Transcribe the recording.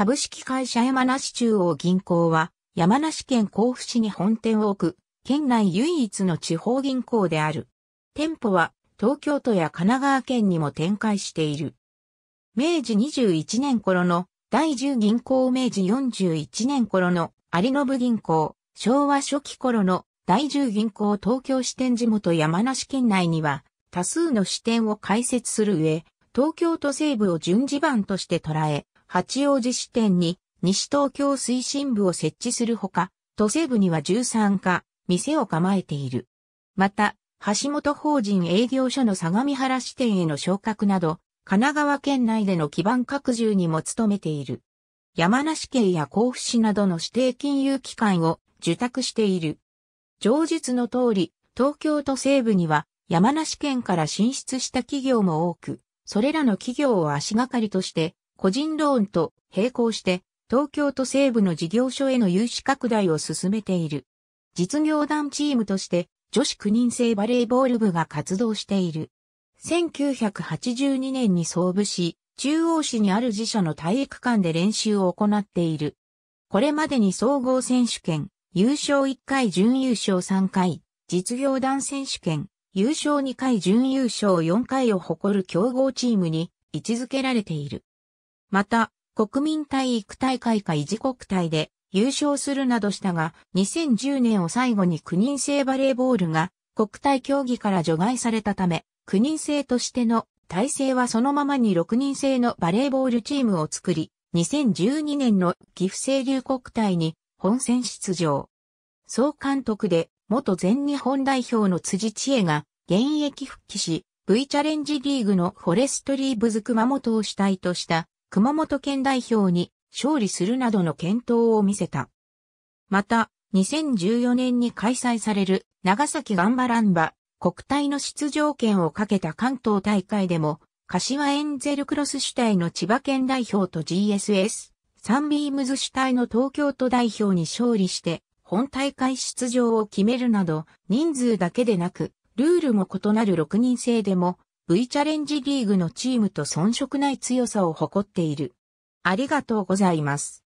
株式会社山梨中央銀行は、山梨県甲府市に本店を置く、県内唯一の地方銀行である。店舗は、東京都や神奈川県にも展開している。明治21年頃の第10銀行明治41年頃の有信銀行、昭和初期頃の第10銀行東京支店地元山梨県内には多数の支店を開設する上、東京都西部を順次版として捉え、八王子支店に西東京推進部を設置するほか、都西部には13か店を構えている。また、橋本法人営業所の相模原支店への昇格など、神奈川県内での基盤拡充にも努めている。山梨県や甲府市などの指定金融機関を受託している。上述の通り、東京都西部には山梨県から進出した企業も多く、それらの企業を足がかりとして個人ローンと並行して東京都西部の事業所への融資拡大を進めている。実業団チームとして女子9人制バレーボール部が活動している。1982年に創部し、中央市にある自社の体育館で練習を行っている。これまでに総合選手権、優勝1回準優勝3回、実業団選手権、優勝2回準優勝4回を誇る強豪チームに位置づけられている。また、国民体育大会か維持国体で優勝するなどしたが、2010年を最後に9人制バレーボールが国体競技から除外されたため、9人制としての体制はそのままに6人制のバレーボールチームを作り、2012年の岐阜清流国体に本戦出場。総監督で元全日本代表の辻知恵が現役復帰し、V チャレンジリーグのフォレストリーブズ熊本を主体とした熊本県代表に勝利するなどの検討を見せた。また、2014年に開催される長崎ガンバランバ国体の出場権をかけた関東大会でも、柏エンゼルクロス主体の千葉県代表と GSS、サンビームズ主体の東京都代表に勝利して、本大会出場を決めるなど、人数だけでなく、ルールも異なる6人制でも V チャレンジリーグのチームと遜色ない強さを誇っている。ありがとうございます。